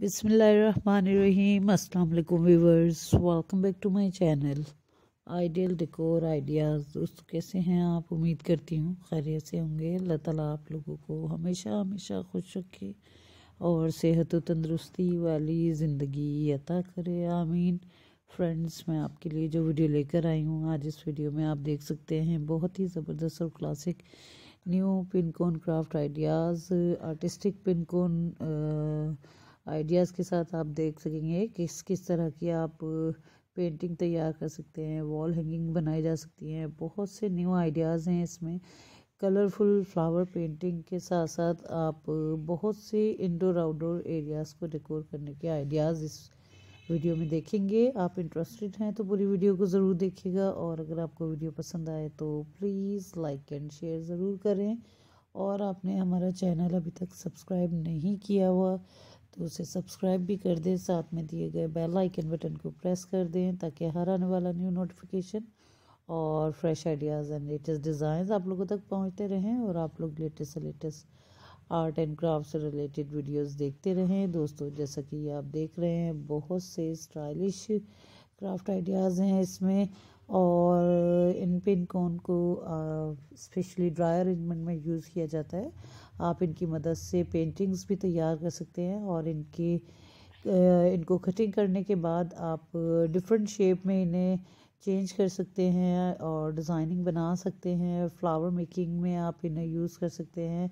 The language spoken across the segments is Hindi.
बिसमीम अल्लाम viewers welcome back to my channel ideal decor ideas दोस्त कैसे हैं आप उम्मीद करती हूँ खैरियत से होंगे अल्लाह ताला आप लोगों को हमेशा हमेशा खुश रखे और सेहत व तंदरुस्ती वाली ज़िंदगी अता करे आमीन फ्रेंड्स मैं आपके लिए जो वीडियो लेकर आई हूँ आज इस वीडियो में आप देख सकते हैं बहुत ही ज़बरदस्त और classic new pinecone craft ideas artistic pinecone uh, ideas के साथ आप देख सकेंगे किस किस तरह की आप पेंटिंग तैयार कर सकते हैं वॉल हैंगिंग बनाई जा सकती हैं बहुत से न्यू आइडियाज़ हैं इसमें कलरफुल फ्लावर पेंटिंग के साथ साथ आप बहुत से इंडोर आउटडोर एरियाज़ को डेकोर करने के आइडियाज़ इस वीडियो में देखेंगे आप इंटरेस्टेड हैं तो पूरी वीडियो को ज़रूर देखिएगा और अगर आपको वीडियो पसंद आए तो प्लीज़ लाइक एंड शेयर ज़रूर करें और आपने हमारा चैनल अभी तक सब्सक्राइब नहीं किया हुआ तो उसे सब्सक्राइब भी कर दें साथ में दिए गए बेल आइकन बटन को प्रेस कर दें ताकि हर आने वाला न्यू नोटिफिकेशन और fresh ideas and latest designs आप लोगों तक पहुंचते रहें और आप लोग लेटेस्ट से लेटेस्ट आर्ट एंड क्राफ्ट से रिलेटेड वीडियोस देखते रहें दोस्तों जैसा कि आप देख रहे हैं बहुत से स्टाइलिश क्राफ्ट आइडियाज़ हैं इसमें और इन पिनकोन को स्पेशली ड्राई अरेंजमेंट में यूज़ किया जाता है आप इनकी मदद से पेंटिंग्स भी तैयार कर सकते हैं और इनकी इनको कटिंग करने के बाद आप डिफरेंट शेप में इन्हें चेंज कर सकते हैं और डिज़ाइनिंग बना सकते हैं फ्लावर मेकिंग में आप इन्हें यूज़ कर सकते हैं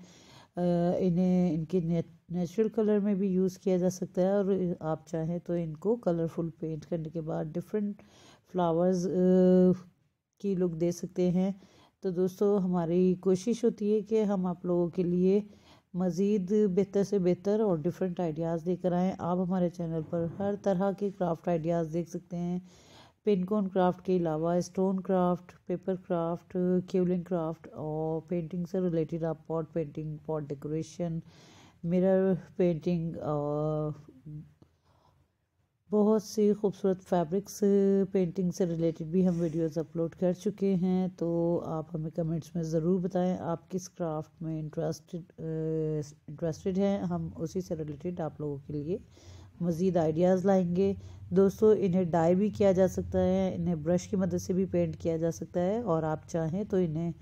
इन्हें इनके नेचुरल कलर में भी यूज़ किया जा सकता है और आप चाहें तो इनको कलरफुल पेंट करने के बाद डिफरेंट फ्लावर्स की लुक दे सकते हैं तो दोस्तों हमारी कोशिश होती है कि हम आप लोगों के लिए मज़ीद बेहतर से बेहतर और डिफरेंट आइडियाज़ लेकर आएँ आप हमारे चैनल पर हर तरह के क्राफ्ट आइडियाज़ देख सकते हैं पेंटकॉन क्राफ्ट के अलावा stone craft paper craft quilling craft और पेंटिंग से रिलेटेड आप pot painting pot decoration mirror painting और बहुत सी खूबसूरत फैब्रिक्स पेंटिंग से रिलेटेड भी हम वीडियोस अपलोड कर चुके हैं तो आप हमें कमेंट्स में ज़रूर बताएं आप किस क्राफ्ट में इंटरेस्टेड इंटरेस्टेड हैं हम उसी से रिलेटेड आप लोगों के लिए मज़ीद आइडियाज़ लाएंगे दोस्तों इन्हें डाई भी किया जा सकता है इन्हें ब्रश की मदद से भी पेंट किया जा सकता है और आप चाहें तो इन्हें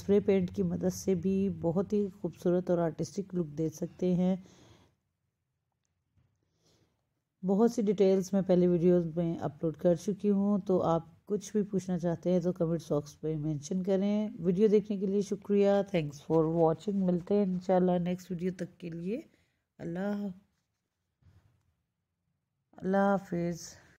स्प्रे पेंट की मदद से भी बहुत ही खूबसूरत और आर्टिस्टिक लुक दे सकते हैं बहुत सी डिटेल्स मैं पहले वीडियोस में अपलोड कर चुकी हूँ तो आप कुछ भी पूछना चाहते हैं तो कमेंट बॉक्स पर मेंशन करें वीडियो देखने के लिए शुक्रिया थैंक्स फॉर वाचिंग मिलते हैं इंशाल्लाह नेक्स्ट वीडियो तक के लिए अल्लाह अल्लाह हाफिज़